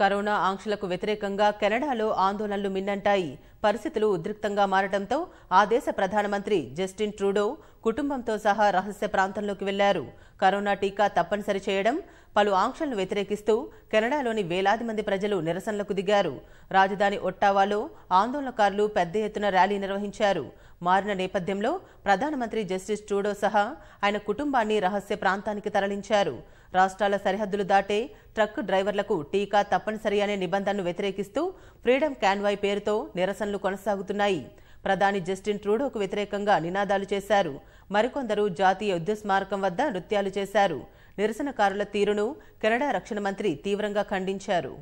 corona ఆంక్షలకు వ్యతిరేకంగా కెనడాలో ఆందోళనలు మిన్నంటాయి పరిస్థితులు ఉద్రిక్తంగా మారడంతో ఆ దేశ ప్రధానమంత్రి జస్టిన్ ట్రూడో కుటుంబంతో సహా రహస్య ప్రాంతంలోకి వెళ్లారు కరోనా టీకా తప్పనిసరి చేయడం పలు ఆంక్షలను వ్యతిరేకిస్తూ కెనడాలోని వేలాది మంది ప్రజలు నిరసనలకు దిగారు రాజధాని ఒట్టావాలో ఆందోళనకారులు పెద్ద ఎత్తున ర్యాలీ నిర్వహించారు మారిన నేపథ్యంలో ప్రధానమంత్రి జస్టిస్ ట్రూడో సహా ఆయన కుటుంబాన్ని రహస్య ప్రాంతానికి తరలించారు రాష్ట్రాల సరిహద్దులు దాటే ట్రక్ డ్రైవర్లకు టీకా తప్పనిసరి అనే నిబంధనను వ్యతిరేకిస్తూ ఫ్రీడమ్ క్యాన్వాయ్ పేరుతో నిరసన ఆందోళనలు కొనసాగుతున్నాయి ప్రధాని జస్టిన్ ట్రూడోకు వ్యతిరేకంగా నినాదాలు చేశారు మరికొందరు జాతీయ యుద్ధ స్మారకం వద్ద నృత్యాలు చేశారు నిరసనకారుల తీరును కెనడా రక్షణ మంత్రి తీవ్రంగా ఖండించారు